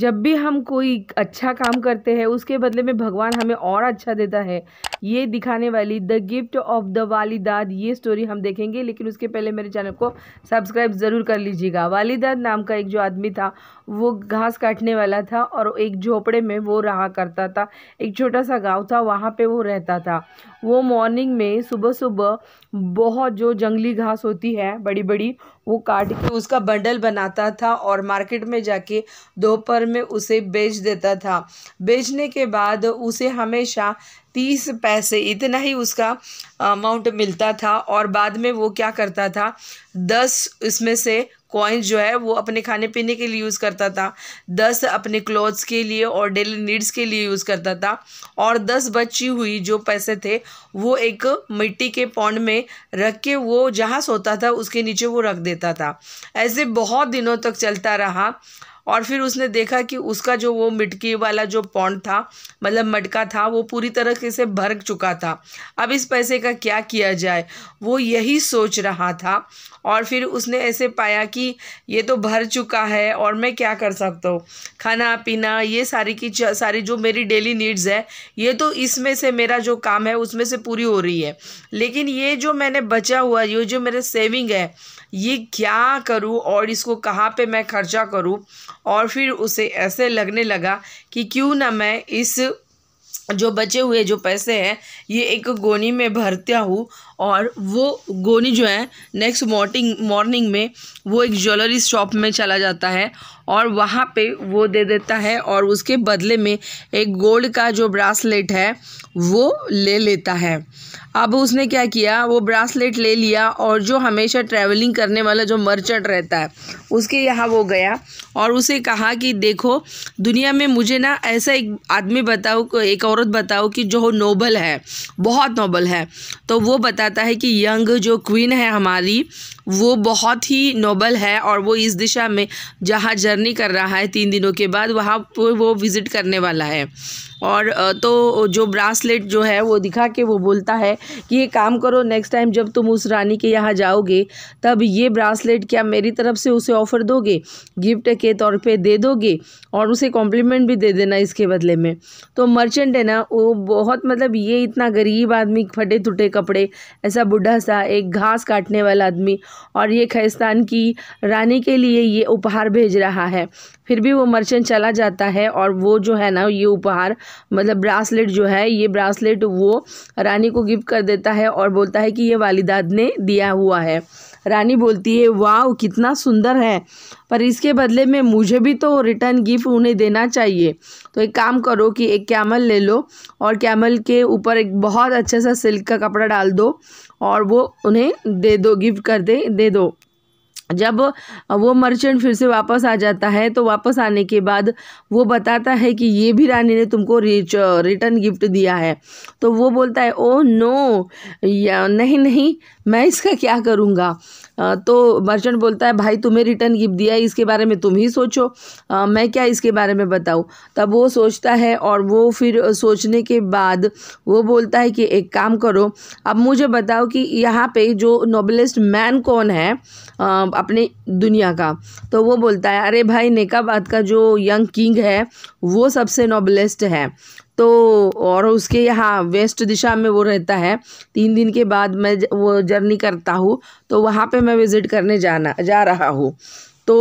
जब भी हम कोई अच्छा काम करते हैं उसके बदले में भगवान हमें और अच्छा देता है ये दिखाने वाली the gift of the Walidad ये स्टोरी हम देखेंगे लेकिन उसके पहले मेरे चैनल को सब्सक्राइब ज़रूर कर लीजिएगा वालिदाद नाम का एक जो आदमी था वो घास काटने वाला था और एक झोपड़े में वो रहा करता था एक छोटा सा गाँव था वहाँ पर वो रहता था वो मॉर्निंग में सुबह सुबह बहुत जो जंगली घास होती है बड़ी बड़ी वो काट के उसका बंडल बनाता था और मार्केट में जाके दोपहर में उसे बेच देता था बेचने के बाद उसे हमेशा तीस पैसे इतना ही उसका अमाउंट मिलता था और बाद में वो क्या करता था दस इसमें से कॉइन्स जो है वो अपने खाने पीने के लिए यूज़ करता था दस अपने क्लोथ्स के लिए और डेली नीड्स के लिए यूज़ करता था और दस बची हुई जो पैसे थे वो एक मिट्टी के पौंड में रख के वो जहाँ सोता था उसके नीचे वो रख देता था ऐसे बहुत दिनों तक चलता रहा और फिर उसने देखा कि उसका जो वो मिटकी वाला जो पौंड था मतलब मटका था वो पूरी तरह से भर चुका था अब इस पैसे का क्या किया जाए वो यही सोच रहा था और फिर उसने ऐसे पाया कि ये तो भर चुका है और मैं क्या कर सकता हूँ खाना पीना ये सारी की सारी जो मेरी डेली नीड्स है ये तो इसमें से मेरा जो काम है उसमें से पूरी हो रही है लेकिन ये जो मैंने बचा हुआ ये जो मेरे सेविंग है ये क्या करूँ और इसको कहाँ पे मैं खर्चा करूँ और फिर उसे ऐसे लगने लगा कि क्यों ना मैं इस जो बचे हुए जो पैसे हैं ये एक गोनी में भरता हूँ और वो गोनी जो है नेक्स्ट मॉर्निंग मॉर्निंग में वो एक ज्वेलरी शॉप में चला जाता है और वहाँ पे वो दे देता है और उसके बदले में एक गोल्ड का जो ब्रासलेट है वो ले लेता है अब उसने क्या किया वो ब्रासलेट ले लिया और जो हमेशा ट्रैवलिंग करने वाला जो मर्चेंट रहता है उसके यहाँ वो गया और उसे कहा कि देखो दुनिया में मुझे ना ऐसा एक आदमी बताओ एक औरत बताओ कि जो नोबल है बहुत नोबल है तो वो बता बताता है कि यंग जो क्वीन है हमारी वो बहुत ही नोबल है और वो इस दिशा में जहाँ जर्नी कर रहा है तीन दिनों के बाद वहाँ पर वो विज़िट करने वाला है और तो जो ब्रासलेट जो है वो दिखा के वो बोलता है कि ये काम करो नेक्स्ट टाइम जब तुम उस रानी के यहाँ जाओगे तब ये ब्रासलेट क्या मेरी तरफ से उसे ऑफ़र दोगे गिफ्ट के तौर पे दे दोगे और उसे कॉम्प्लीमेंट भी दे देना इसके बदले में तो मर्चेंट है ना वो बहुत मतलब ये इतना गरीब आदमी फटे टूटे कपड़े ऐसा बूढ़ा सा एक घास काटने वाला आदमी और ये खैस्तान की रानी के लिए ये उपहार भेज रहा है फिर भी वो मर्चेंट चला जाता है और वो जो है ना ये उपहार मतलब ब्रासलेट जो है ये ब्रासलेट वो रानी को गिफ्ट कर देता है और बोलता है कि ये वालिदाद ने दिया हुआ है रानी बोलती है वाह कितना सुंदर है पर इसके बदले में मुझे भी तो रिटर्न गिफ्ट उन्हें देना चाहिए तो एक काम करो कि एक कैमल ले लो और कैमल के ऊपर एक बहुत अच्छा सा सिल्क का कपड़ा डाल दो और वो उन्हें दे दो गिफ्ट कर दे दे दो जब वो मर्चेंट फिर से वापस आ जाता है तो वापस आने के बाद वो बताता है कि ये भी रानी ने तुमको रिटर्न गिफ्ट दिया है तो वो बोलता है ओ नो या नहीं नहीं मैं इसका क्या करूँगा तो मर्चेंट बोलता है भाई तुम्हें रिटर्न गिफ्ट दिया है इसके बारे में तुम ही सोचो आ, मैं क्या इसके बारे में बताऊँ तब वो सोचता है और वो फिर सोचने के बाद वो बोलता है कि एक काम करो अब मुझे बताओ कि यहाँ पे जो नोबलिस्ट मैन कौन है आ, अपने दुनिया का तो वो बोलता है अरे भाई नेकाबाद का जो यंग किंग है वो सबसे नोबलेस्ट है तो और उसके यहाँ वेस्ट दिशा में वो रहता है तीन दिन के बाद मैं वो जर्नी करता हूँ तो वहाँ पे मैं विज़िट करने जाना जा रहा हूँ तो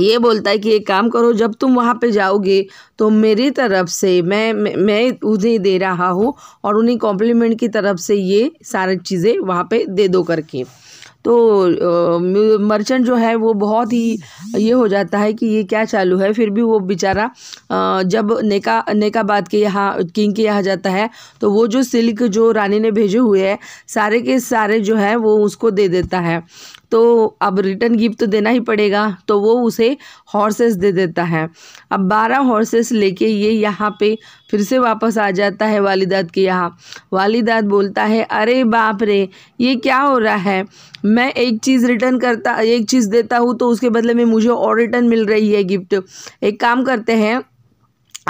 ये बोलता है कि एक काम करो जब तुम वहाँ पे जाओगे तो मेरी तरफ से मैं मैं उन्हें दे रहा हूँ और उन्हें कॉम्प्लीमेंट की तरफ से ये सारी चीज़ें वहाँ पे दे दो करके तो मर्चेंट जो है वो बहुत ही ये हो जाता है कि ये क्या चालू है फिर भी वो बेचारा जब नेका नेकाबाद के यहाँ किंग के यहाँ जाता है तो वो जो सिल्क जो रानी ने भेजे हुए है सारे के सारे जो है वो उसको दे देता है तो अब रिटर्न गिफ्ट तो देना ही पड़ेगा तो वो उसे हॉर्सेस दे देता है अब बारह हॉर्सेस लेके ये यहाँ पे फिर से वापस आ जाता है वालिदाद के यहाँ वालिदाद बोलता है अरे बाप रे ये क्या हो रहा है मैं एक चीज़ रिटर्न करता एक चीज़ देता हूँ तो उसके बदले में मुझे और रिटर्न मिल रही है गिफ्ट एक काम करते हैं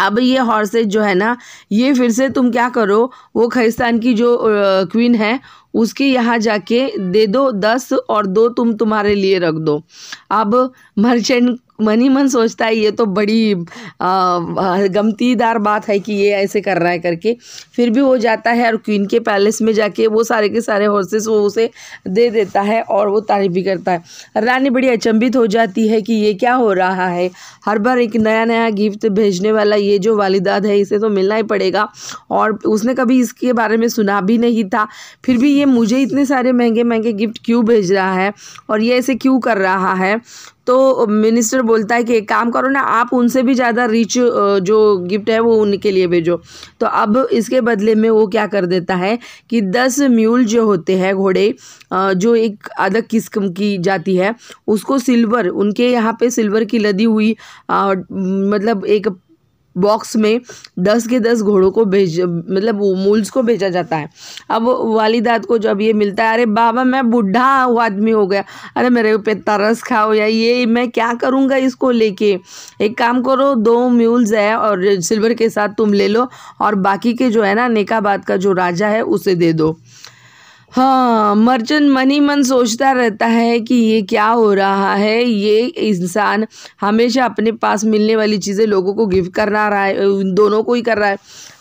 अब ये हॉर्सेज जो है ना ये फिर से तुम क्या करो वो खलिस्तान की जो क्वीन है उसके यहाँ जाके दे दो दस और दो तुम तुम्हारे लिए रख दो अब मर्चेंट मन ही मन सोचता है ये तो बड़ी गमतीदार बात है कि ये ऐसे कर रहा है करके फिर भी वो जाता है और क्वीन के पैलेस में जाके वो सारे के सारे हॉर्सेस वो उसे दे देता है और वो तारीफ भी करता है रानी बड़ी अचंभित हो जाती है कि ये क्या हो रहा है हर बार एक नया नया गिफ्ट भेजने वाला ये जो वालिदाद है इसे तो मिलना ही पड़ेगा और उसने कभी इसके बारे में सुना भी नहीं था फिर भी ये मुझे इतने सारे महंगे महंगे गिफ्ट क्यों भेज रहा है और ये ऐसे क्यों कर रहा है तो मिनिस्टर बोलता है कि एक काम करो ना आप उनसे भी ज़्यादा रिच जो गिफ्ट है वो उनके लिए भेजो तो अब इसके बदले में वो क्या कर देता है कि दस म्यूल जो होते हैं घोड़े जो एक अदक किस्म की जाती है उसको सिल्वर उनके यहाँ पे सिल्वर की लदी हुई मतलब एक बॉक्स में दस के दस घोड़ों को भेज मतलब मूल्स को भेजा जाता है अब वालिदात को जब ये मिलता है अरे बाबा मैं बूढ़ा वो आदमी हो गया अरे मेरे पे तरस खाओ या ये मैं क्या करूँगा इसको लेके एक काम करो दो म्यूल्स है और सिल्वर के साथ तुम ले लो और बाकी के जो है ना नेकाबाद का जो राजा है उसे दे दो हाँ मर्चेंट मन ही मन सोचता रहता है कि ये क्या हो रहा है ये इंसान हमेशा अपने पास मिलने वाली चीज़ें लोगों को गिफ्ट करना रहा है उन दोनों को ही कर रहा है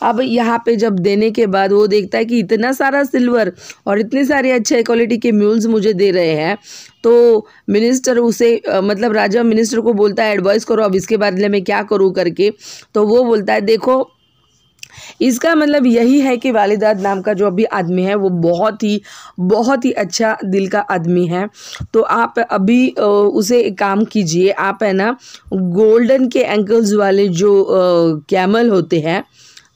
अब यहाँ पे जब देने के बाद वो देखता है कि इतना सारा सिल्वर और इतने सारे अच्छे क्वालिटी के म्यूल्स मुझे दे रहे हैं तो मिनिस्टर उसे मतलब राजा मिनिस्टर को बोलता है एडवाइस करो अब इसके बदले में क्या करूँ करके तो वो बोलता है देखो इसका मतलब यही है कि वालिदाद नाम का जो अभी आदमी है वो बहुत ही बहुत ही अच्छा दिल का आदमी है तो आप अभी उसे एक काम कीजिए आप है ना गोल्डन के एंकल्स वाले जो कैमल होते हैं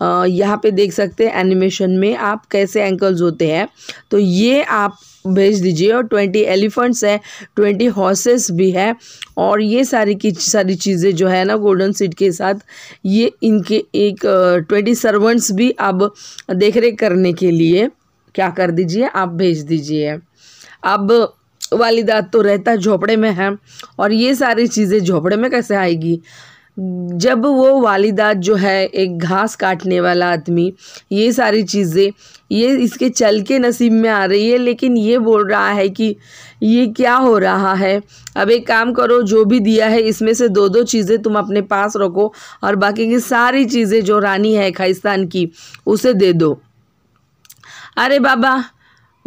यहाँ पे देख सकते हैं एनिमेशन में आप कैसे एंकल्स होते हैं तो ये आप भेज दीजिए और ट्वेंटी एलिफेंट्स है ट्वेंटी हॉर्सेस भी है और ये सारी की सारी चीज़ें जो है ना गोल्डन सीट के साथ ये इनके एक ट्वेंटी सर्वेंट्स भी अब देख रेख करने के लिए क्या कर दीजिए आप भेज दीजिए अब वालिदात तो रहता झोपड़े में है और ये सारी चीज़ें झोपड़े में कैसे आएगी जब वो वालिदा जो है एक घास काटने वाला आदमी ये सारी चीज़ें ये इसके चल के नसीब में आ रही है लेकिन ये बोल रहा है कि ये क्या हो रहा है अब एक काम करो जो भी दिया है इसमें से दो दो चीज़ें तुम अपने पास रखो और बाकी की सारी चीज़ें जो रानी है खाइस्तान की उसे दे दो अरे बाबा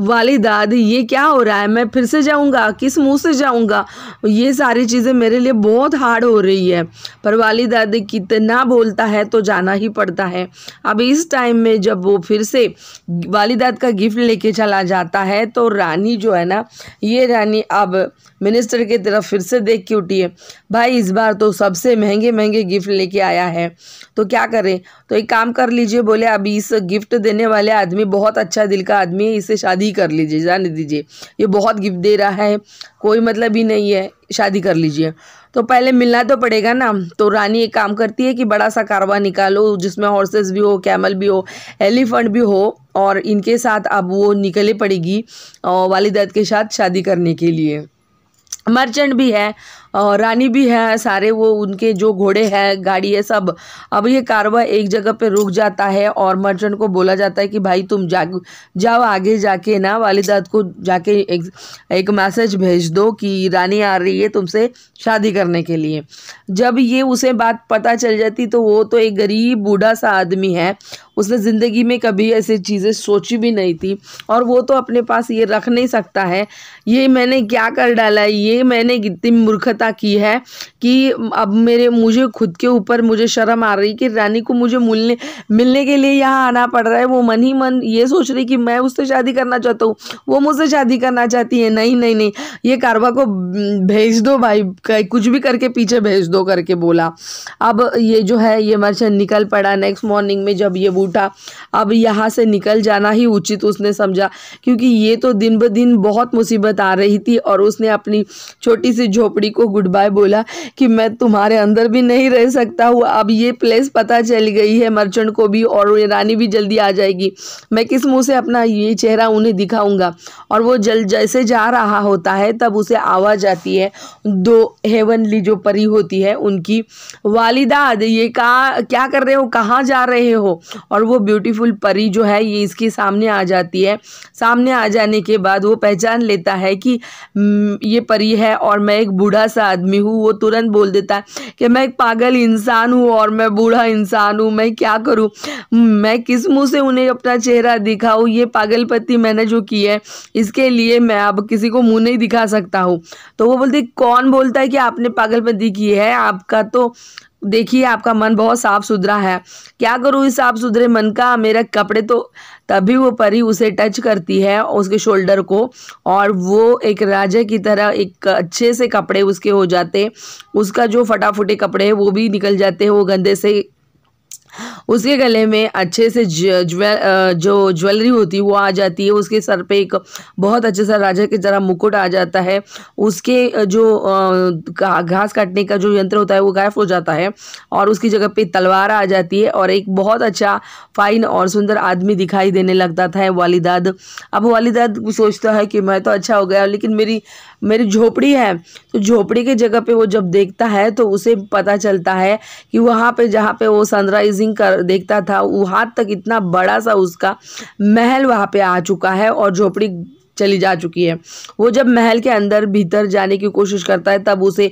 वाली ये क्या हो रहा है मैं फिर से जाऊँगा किस मुँह से जाऊँगा ये सारी चीज़ें मेरे लिए बहुत हार्ड हो रही है पर वाली कितना बोलता है तो जाना ही पड़ता है अब इस टाइम में जब वो फिर से वालिदाद का गिफ्ट लेके चला जाता है तो रानी जो है ना ये रानी अब मिनिस्टर की तरफ फिर से देख के उठी है भाई इस बार तो सबसे महंगे महंगे गिफ्ट लेके आया है तो क्या करें तो एक काम कर लीजिए बोले अभी इस गिफ्ट देने वाले आदमी बहुत अच्छा दिल का आदमी है इसे शादी ही कर लीजिए जाने दीजिए ये बहुत गिफ्ट दे रहा है कोई मतलब ही नहीं है शादी कर लीजिए तो पहले मिलना तो पड़ेगा ना तो रानी एक काम करती है कि बड़ा सा कारवा निकालो जिसमें हॉर्सेस भी हो कैमल भी हो एलिफेंट भी हो और इनके साथ अब वो निकले पड़ेगी वालिदात के साथ शादी करने के लिए मर्चेंट भी है और रानी भी है सारे वो उनके जो घोड़े हैं गाड़ी है सब अब ये कारवा एक जगह पे रुक जाता है और मर्चेंट को बोला जाता है कि भाई तुम जा जाओ आगे जाके ना वालिदाद को जाके एक, एक मैसेज भेज दो कि रानी आ रही है तुमसे शादी करने के लिए जब ये उसे बात पता चल जाती तो वो तो एक गरीब बूढ़ा सा आदमी है उसने ज़िंदगी में कभी ऐसी चीज़ें सोची भी नहीं थी और वो तो अपने पास ये रख नहीं सकता है ये मैंने क्या कर डाला ये मैंने कितनी मूर्खता अदा की है कि अब मेरे मुझे खुद के ऊपर मुझे शर्म आ रही कि रानी को मुझे मिलने मिलने के लिए यहाँ आना पड़ रहा है वो मन ही मन ये सोच रही कि मैं उससे शादी करना चाहता हूँ वो मुझसे शादी करना चाहती है नहीं नहीं नहीं ये कारवा को भेज दो भाई कुछ भी करके पीछे भेज दो करके बोला अब ये जो है ये मर्चेंट निकल पड़ा नेक्स्ट मॉर्निंग में जब ये बूटा अब यहाँ से निकल जाना ही उचित उसने समझा क्योंकि ये तो दिन ब दिन बहुत मुसीबत आ रही थी और उसने अपनी छोटी सी झोपड़ी को गुड बाय बोला कि मैं तुम्हारे अंदर भी नहीं रह सकता हूँ अब ये प्लेस पता चल गई है मर्चेंट को भी और रानी भी जल्दी आ जाएगी मैं किस मुँह से अपना ये चेहरा उन्हें दिखाऊंगा और वो जल जैसे जा रहा होता है तब उसे आवाज़ आती है दो हेवनली जो परी होती है उनकी वालिदा ये कहा क्या कर रहे हो कहाँ जा रहे हो और वो ब्यूटीफुल परी जो है ये इसके सामने आ जाती है सामने आ जाने के बाद वो पहचान लेता है कि हम्म, ये परी है और मैं एक बूढ़ा सा आदमी हूँ वो तुरंत बोल देता है कि मैं एक पागल इंसान हूँ और मैं बूढ़ा इंसान हूँ मैं क्या करूँ मैं किस मुँह से उन्हें अपना चेहरा दिखाऊँ ये पागल पागलपति मैंने जो की है इसके लिए मैं अब किसी को मुँह नहीं दिखा सकता हूँ तो वो बोलती कौन बोलता है कि आपने पागल पागलपति की है आपका तो देखिए आपका मन बहुत साफ सुथरा है क्या करूँ इस साफ सुथरे मन का मेरे कपड़े तो तभी वो परी उसे टच करती है उसके शोल्डर को और वो एक राजा की तरह एक अच्छे से कपड़े उसके हो जाते उसका जो फटाफटे कपड़े है वो भी निकल जाते हैं वो गंदे से उसके गले में अच्छे से ज्वेल जो ज्वेलरी होती है वो आ जाती है उसके सर पे एक बहुत अच्छे सा राजा के जरा मुकुट आ जाता है उसके जो घास काटने का जो यंत्र होता है वो गायब हो जाता है और उसकी जगह पे तलवार आ जाती है और एक बहुत अच्छा फाइन और सुंदर आदमी दिखाई देने लगता था वालिदाद अब वालिदाद सोचता है कि मैं तो अच्छा हो गया लेकिन मेरी मेरी झोपड़ी है तो झोपड़ी के जगह पे वो जब देखता है तो उसे पता चलता है कि वहाँ पे जहाँ पे वो सनराइजिंग कर कर देखता था वो हाथ तक इतना बड़ा सा उसका महल वहाँ पे आ चुका है और झोपड़ी चली जा चुकी है वो जब महल के अंदर भीतर जाने की कोशिश करता है तब उसे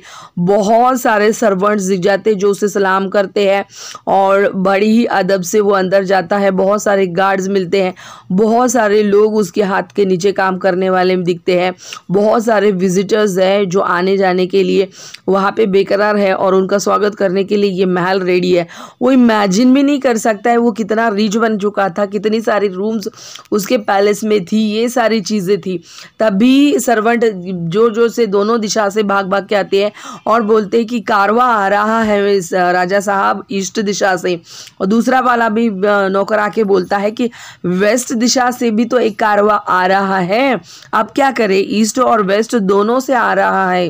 बहुत सारे सर्वेंट्स दिख जाते हैं जो उसे सलाम करते हैं और बड़ी ही अदब से वो अंदर जाता है बहुत सारे गार्ड्स मिलते हैं बहुत सारे लोग उसके हाथ के नीचे काम करने वाले दिखते हैं बहुत सारे विजिटर्स हैं जो आने जाने के लिए वहाँ पर बेकरार है और उनका स्वागत करने के लिए ये महल रेडी है वो इमेजिन भी नहीं कर सकता है वो कितना रिच बन चुका था कितनी सारी रूम्स उसके पैलेस में थी ये सारी चीज़ें थी तभी सर्वेंट जोर जोर से दोनों दिशा से भाग भाग के आते हैं और बोलते हैं कि कारवा आ रहा है राजा साहब ईस्ट दिशा से और दूसरा वाला भी नौकर आके बोलता है कि वेस्ट दिशा से भी तो एक कारवा आ रहा है अब क्या करें ईस्ट और वेस्ट दोनों से आ रहा है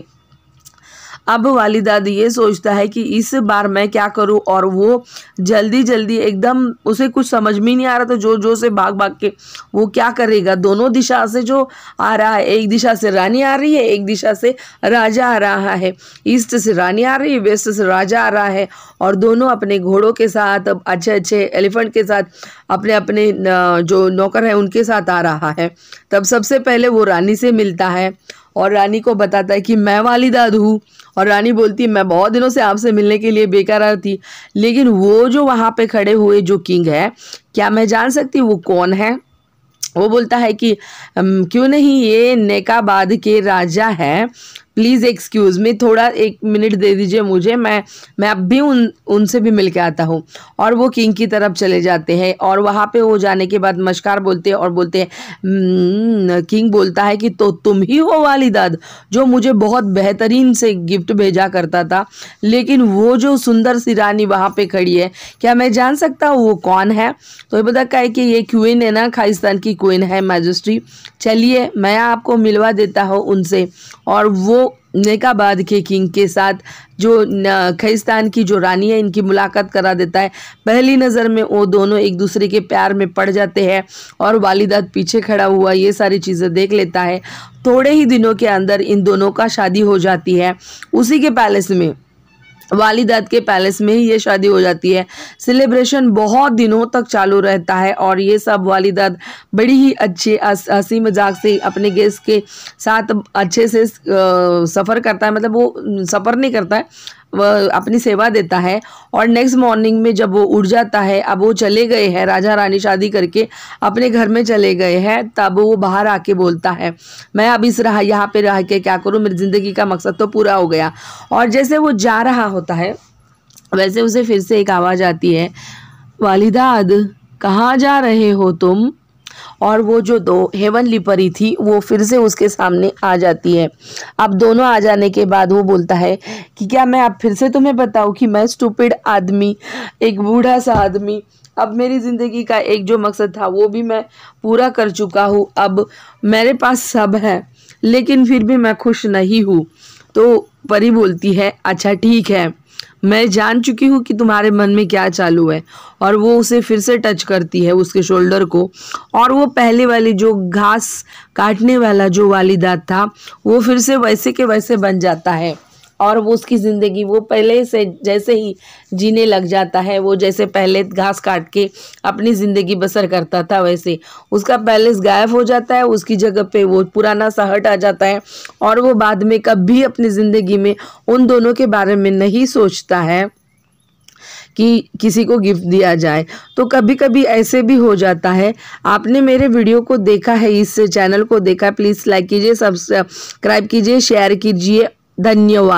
अब वाली दादी ये सोचता है कि इस बार मैं क्या करूँ और वो जल्दी जल्दी एकदम उसे कुछ समझ में नहीं आ रहा था जो जो से भाग भाग के वो क्या करेगा दोनों दिशा से जो आ रहा है एक दिशा से रानी आ रही है एक दिशा से राजा आ रहा है ईस्ट से रानी आ रही है वेस्ट से राजा आ रहा है और दोनों अपने घोड़ों के साथ अच्छे अच्छे एलिफेंट के साथ अपने अपने जो नौकर है उनके साथ आ रहा है तब सबसे पहले वो रानी से मिलता है और रानी को बताता है कि मैं वाली दाद हूँ और रानी बोलती है मैं बहुत दिनों से आपसे मिलने के लिए बेकार थी लेकिन वो जो वहाँ पे खड़े हुए जो किंग है क्या मैं जान सकती वो कौन है वो बोलता है कि क्यों नहीं ये नेकाबाद के राजा है प्लीज़ एक्सक्यूज़ मी थोड़ा एक मिनट दे दीजिए मुझे मैं मैं अब भी उन उनसे भी मिल के आता हूँ और वो किंग की तरफ चले जाते हैं और वहाँ पे हो जाने के बाद मशकार बोलते हैं और बोलते हैं किंग हम्म, बोलता है कि तो तुम ही हो वालिदाद जो मुझे बहुत बेहतरीन से गिफ्ट भेजा करता था लेकिन वो जो सुंदर सी रानी वहाँ पर खड़ी है क्या मैं जान सकता हूँ वो कौन है तो ये बता कहे कि ये क्वीन है ना खालिस्तान की क्वीन है मैजिस्ट्री चलिए मैं आपको मिलवा देता हूँ उनसे और वो नेकाबाद के किंग के साथ जो खिस्तान की जो रानी है इनकी मुलाकात करा देता है पहली नज़र में वो दोनों एक दूसरे के प्यार में पड़ जाते हैं और वालिदात पीछे खड़ा हुआ ये सारी चीज़ें देख लेता है थोड़े ही दिनों के अंदर इन दोनों का शादी हो जाती है उसी के पैलेस में वालिदाद के पैलेस में ही ये शादी हो जाती है सेलिब्रेशन बहुत दिनों तक चालू रहता है और ये सब वालिदाद बड़ी ही अच्छे हंसी मजाक से अपने गेस्ट के साथ अच्छे से सफ़र करता है मतलब वो सफ़र नहीं करता है अपनी सेवा देता है और नेक्स्ट मॉर्निंग में जब वो उठ जाता है अब वो चले गए हैं राजा रानी शादी करके अपने घर में चले गए हैं तब वो बाहर आके बोलता है मैं अब इस रहा यहाँ पे रह के क्या करूँ मेरी ज़िंदगी का मकसद तो पूरा हो गया और जैसे वो जा रहा होता है वैसे उसे फिर से एक आवाज़ आती है वालिदाद कहाँ जा रहे हो तुम और वो जो दो हेवनली परी थी वो फिर से उसके सामने आ जाती है अब दोनों आ जाने के बाद वो बोलता है कि क्या मैं अब फिर से तुम्हें बताऊँ कि मैं स्टूपिड आदमी एक बूढ़ा सा आदमी अब मेरी ज़िंदगी का एक जो मकसद था वो भी मैं पूरा कर चुका हूँ अब मेरे पास सब है लेकिन फिर भी मैं खुश नहीं हूँ तो परी बोलती है अच्छा ठीक है मैं जान चुकी हूँ कि तुम्हारे मन में क्या चालू है और वो उसे फिर से टच करती है उसके शोल्डर को और वो पहले वाली जो घास काटने वाला जो वालिदा था वो फिर से वैसे के वैसे बन जाता है और वो उसकी ज़िंदगी वो पहले से जैसे ही जीने लग जाता है वो जैसे पहले घास काट के अपनी ज़िंदगी बसर करता था वैसे उसका पैलेस गायब हो जाता है उसकी जगह पे वो पुराना सा हट आ जाता है और वो बाद में कभी अपनी ज़िंदगी में उन दोनों के बारे में नहीं सोचता है कि किसी को गिफ्ट दिया जाए तो कभी कभी ऐसे भी हो जाता है आपने मेरे वीडियो को देखा है इस चैनल को देखा प्लीज़ लाइक कीजिए सब्सक्राइब कीजिए शेयर कीजिए धन्यवाद